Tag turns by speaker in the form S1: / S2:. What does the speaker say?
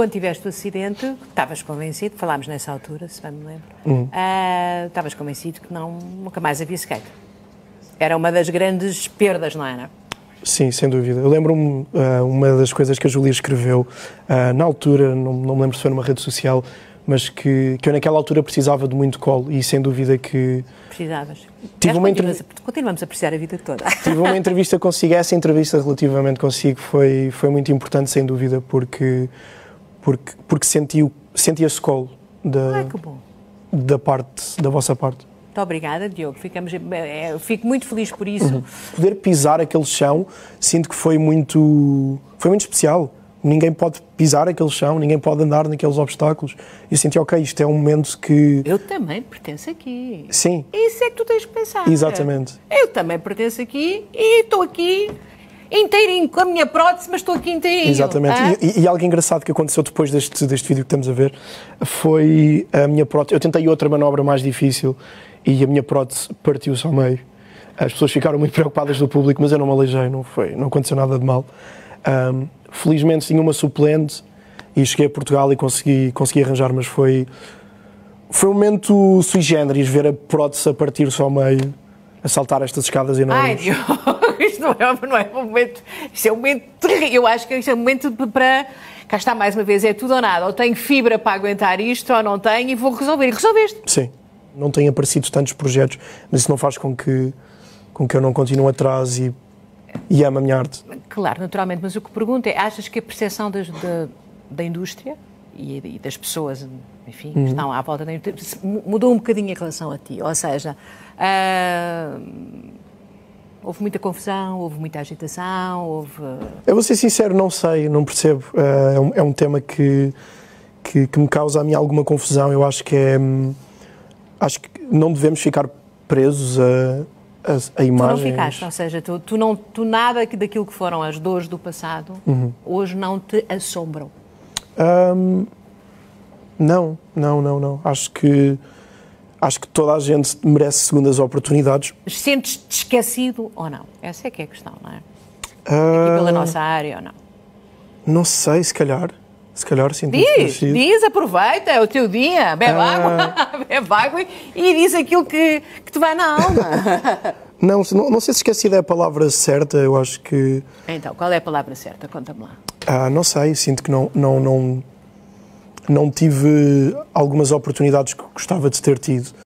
S1: Quando tiveste o acidente, estavas convencido, falámos nessa altura, se bem me lembro, hum. ah, estavas uhum. uh, convencido que não, nunca mais havia skate. Era uma das grandes perdas, não era?
S2: Sim, sem dúvida. Eu lembro-me uh, uma das coisas que a Julia escreveu uh, na altura, não, não me lembro se foi numa rede social, mas que, que eu naquela altura precisava de muito colo e sem dúvida que.
S1: Precisavas. Tive uma entrevista. Continuamos a apreciar a vida toda. Tive uma
S2: entrevista consigo, essa entrevista relativamente consigo foi, foi muito importante, sem dúvida, porque porque, porque senti, senti esse colo da, ah, da parte, da vossa parte.
S1: Muito obrigada, Diogo. Ficamos, eh, eh, fico muito feliz por isso.
S2: Uhum. Poder pisar aquele chão, sinto que foi muito, foi muito especial. Ninguém pode pisar aquele chão, ninguém pode andar naqueles obstáculos. E senti, ok, isto é um momento que. Eu
S1: também pertenço aqui. Sim. Isso é que tu tens de pensar. Exatamente. Eu também pertenço aqui e estou aqui inteirinho com a minha prótese, mas estou aqui inteirinho. Exatamente.
S2: E, e, algo engraçado que aconteceu depois deste, deste vídeo que estamos a ver foi a minha prótese. Eu tentei outra manobra mais difícil e a minha prótese partiu-se ao meio. As pessoas ficaram muito preocupadas do público, mas eu não me aleijei, não, foi, não aconteceu nada de mal. Um, felizmente tinha uma suplente e cheguei a Portugal e consegui, consegui arranjar, mas foi, foi um momento sui generis ver a prótese a partir se ao meio a saltar estas escadas enormes. Ai,
S1: isto não é, não é um momento. Isto é um momento terrível. Eu acho que isto é um momento para. Cá está mais uma vez, é tudo ou nada. Ou tenho fibra para aguentar isto, ou não tenho, e vou resolver. E resolveste.
S2: Sim. Não têm aparecido tantos projetos, mas isso não faz com que, com que eu não continue atrás e, e ame a minha arte.
S1: Claro, naturalmente. Mas o que pergunto é: achas que a percepção da, da indústria e, e das pessoas, enfim, uhum. que estão à volta, mudou um bocadinho em relação a ti. Ou seja, uh, houve muita confusão, houve muita agitação, houve... Ah,
S2: Eu vou ser sincero, não sei, não percebo. Uh, é, um, é um tema que, que, que, me causa a mim alguma confusão. Eu acho que é... Hum, acho que não devemos ficar presos a... A, a imagens... Tu não ficaste,
S1: ou seja, tu, tu, não, tu nada daquilo que foram as dores do passado uhum. hoje não te assombram.
S2: Um, não, não, não, não. Acho que acho que toda a gente merece segundas oportunidades.
S1: Sentes-te esquecido ou não? Essa é que é a questão, não é? Uh...
S2: Aqui ah, pela nossa área ou não? Não sei, se calhar. Se calhar sim. Diz, diz,
S1: aproveita, é o teu dia, bebe uh... água, bebe água e, e diz aquilo que, que te vai na alma.
S2: Não, não, não sei se esqueci é palavra certa, eu acho que.
S1: Então, qual é a palavra certa? Conta-me lá.
S2: Ah, não sei, sinto que não, não, não, não tive algumas oportunidades que gostava de ter tido.